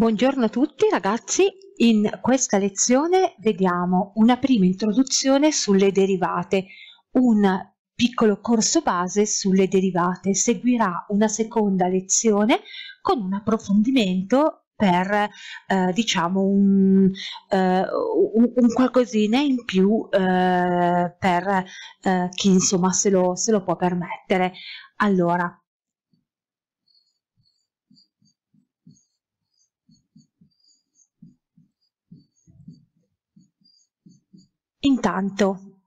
Buongiorno a tutti ragazzi, in questa lezione vediamo una prima introduzione sulle derivate, un piccolo corso base sulle derivate, seguirà una seconda lezione con un approfondimento per eh, diciamo un, eh, un, un, qualcosina in più eh, per eh, chi insomma se lo, se lo può permettere. Allora, Intanto,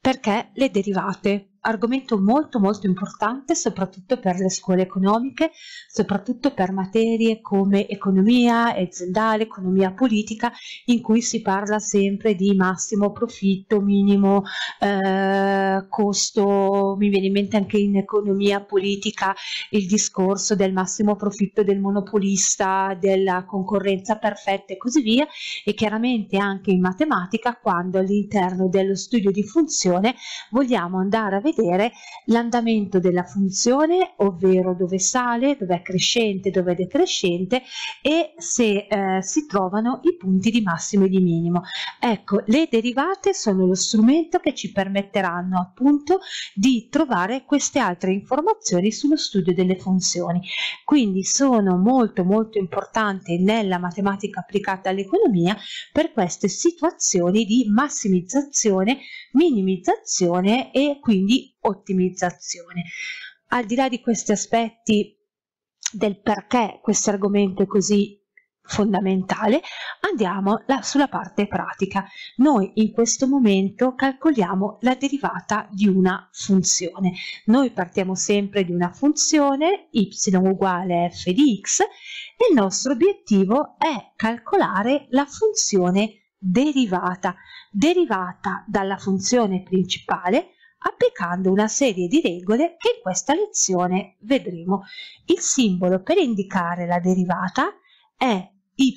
perché le derivate? argomento molto molto importante soprattutto per le scuole economiche, soprattutto per materie come economia aziendale, economia politica, in cui si parla sempre di massimo profitto, minimo eh, costo, mi viene in mente anche in economia politica il discorso del massimo profitto del monopolista, della concorrenza perfetta e così via, e chiaramente anche in matematica quando all'interno dello studio di funzione vogliamo andare a vedere vedere l'andamento della funzione, ovvero dove sale, dove è crescente, dove è decrescente e se eh, si trovano i punti di massimo e di minimo. Ecco, le derivate sono lo strumento che ci permetteranno appunto di trovare queste altre informazioni sullo studio delle funzioni. Quindi sono molto molto importanti nella matematica applicata all'economia per queste situazioni di massimizzazione minimizzazione e quindi ottimizzazione. Al di là di questi aspetti del perché questo argomento è così fondamentale, andiamo sulla parte pratica. Noi in questo momento calcoliamo la derivata di una funzione. Noi partiamo sempre di una funzione y uguale f di x e il nostro obiettivo è calcolare la funzione derivata, derivata dalla funzione principale applicando una serie di regole che in questa lezione vedremo. Il simbolo per indicare la derivata è y'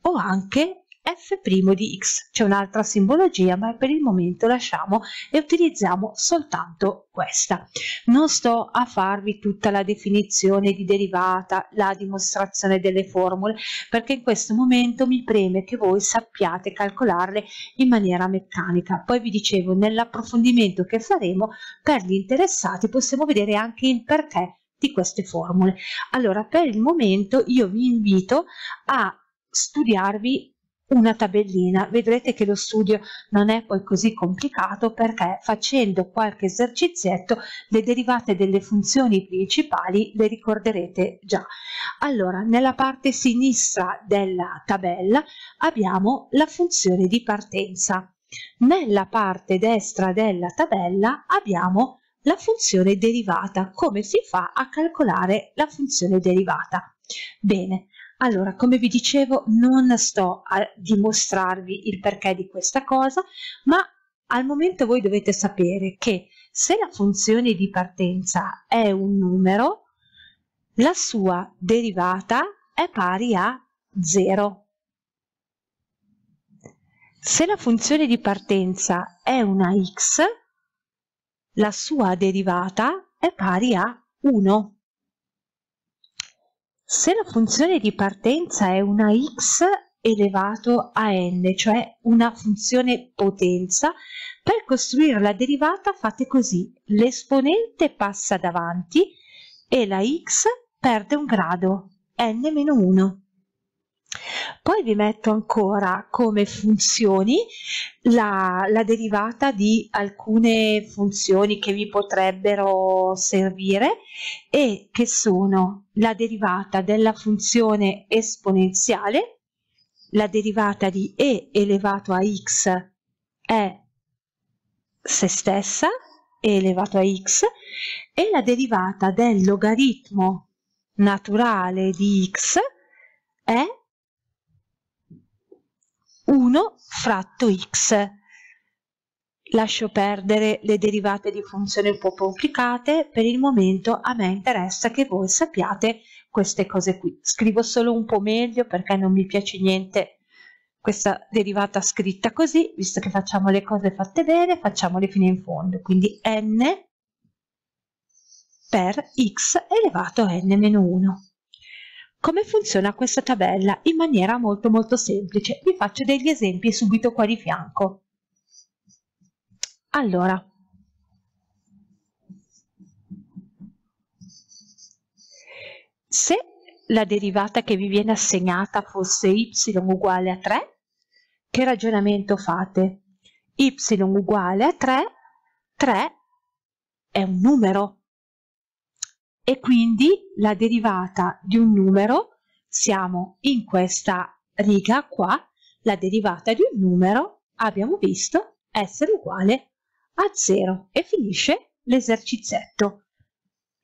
o anche f' di x. C'è un'altra simbologia, ma per il momento lasciamo e utilizziamo soltanto questa. Non sto a farvi tutta la definizione di derivata, la dimostrazione delle formule, perché in questo momento mi preme che voi sappiate calcolarle in maniera meccanica. Poi vi dicevo, nell'approfondimento che faremo, per gli interessati possiamo vedere anche il perché di queste formule. Allora, per il momento io vi invito a studiarvi una tabellina. Vedrete che lo studio non è poi così complicato perché facendo qualche esercizietto le derivate delle funzioni principali le ricorderete già. Allora, nella parte sinistra della tabella abbiamo la funzione di partenza. Nella parte destra della tabella abbiamo la funzione derivata, come si fa a calcolare la funzione derivata. Bene, allora, come vi dicevo, non sto a dimostrarvi il perché di questa cosa, ma al momento voi dovete sapere che se la funzione di partenza è un numero, la sua derivata è pari a 0. Se la funzione di partenza è una x, la sua derivata è pari a 1 se la funzione di partenza è una x elevato a n, cioè una funzione potenza, per costruire la derivata fate così, l'esponente passa davanti e la x perde un grado, n-1. Poi vi metto ancora come funzioni la, la derivata di alcune funzioni che vi potrebbero servire e che sono la derivata della funzione esponenziale, la derivata di e elevato a x è se stessa e elevato a x e la derivata del logaritmo naturale di x è 1 fratto x. Lascio perdere le derivate di funzioni un po' complicate, per il momento a me interessa che voi sappiate queste cose qui. Scrivo solo un po' meglio perché non mi piace niente questa derivata scritta così, visto che facciamo le cose fatte bene, facciamole fino in fondo. Quindi n per x elevato a n-1. Come funziona questa tabella? In maniera molto molto semplice. Vi faccio degli esempi subito qua di fianco. Allora, se la derivata che vi viene assegnata fosse y uguale a 3, che ragionamento fate? y uguale a 3, 3 è un numero, e quindi la derivata di un numero, siamo in questa riga qua, la derivata di un numero abbiamo visto essere uguale a 0 e finisce l'esercizetto.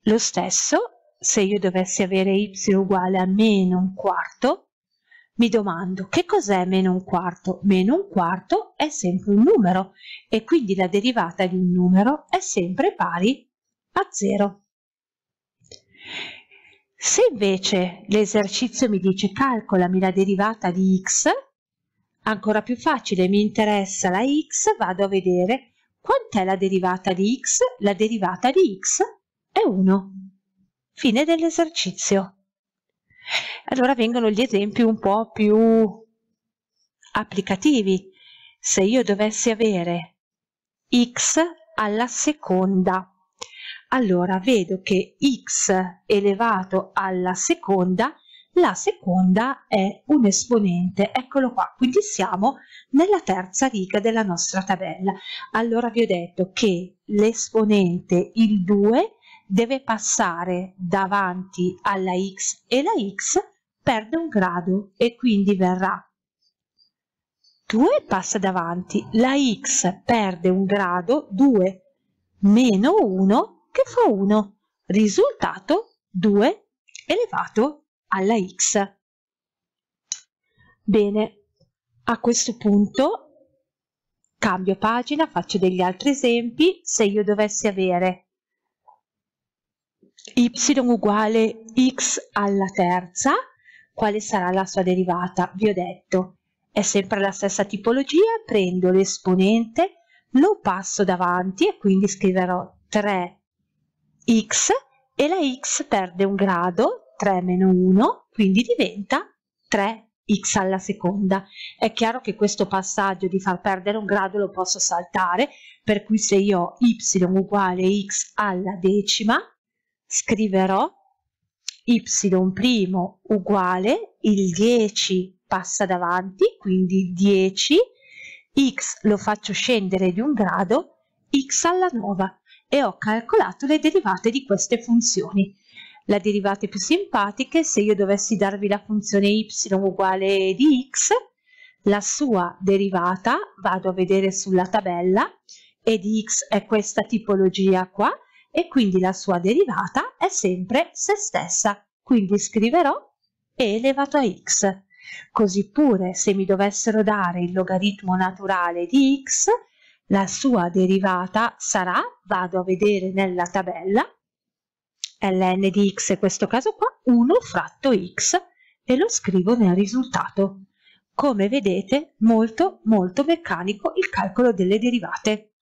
Lo stesso se io dovessi avere y uguale a meno un quarto, mi domando che cos'è meno un quarto? Meno un quarto è sempre un numero e quindi la derivata di un numero è sempre pari a 0. Se invece l'esercizio mi dice calcolami la derivata di x, ancora più facile, mi interessa la x, vado a vedere quant'è la derivata di x, la derivata di x è 1. Fine dell'esercizio. Allora vengono gli esempi un po' più applicativi. Se io dovessi avere x alla seconda allora vedo che x elevato alla seconda, la seconda è un esponente, eccolo qua, quindi siamo nella terza riga della nostra tabella. Allora vi ho detto che l'esponente, il 2, deve passare davanti alla x e la x perde un grado e quindi verrà 2 passa davanti, la x perde un grado, 2 meno 1 che fa 1, risultato 2 elevato alla x. Bene, a questo punto cambio pagina, faccio degli altri esempi. Se io dovessi avere y uguale x alla terza, quale sarà la sua derivata? Vi ho detto, è sempre la stessa tipologia, prendo l'esponente, lo passo davanti e quindi scriverò 3 x e la x perde un grado, 3 meno 1, quindi diventa 3x alla seconda. È chiaro che questo passaggio di far perdere un grado lo posso saltare, per cui se io ho y uguale x alla decima, scriverò y' uguale, il 10 passa davanti, quindi 10, x lo faccio scendere di un grado, x alla nuova e ho calcolato le derivate di queste funzioni. La derivata più simpatica è se io dovessi darvi la funzione y uguale di x, la sua derivata vado a vedere sulla tabella e di x è questa tipologia qua e quindi la sua derivata è sempre se stessa, quindi scriverò e elevato a x. Così pure se mi dovessero dare il logaritmo naturale di x, la sua derivata sarà, vado a vedere nella tabella, ln di x, in questo caso qua, 1 fratto x, e lo scrivo nel risultato. Come vedete, molto, molto meccanico il calcolo delle derivate.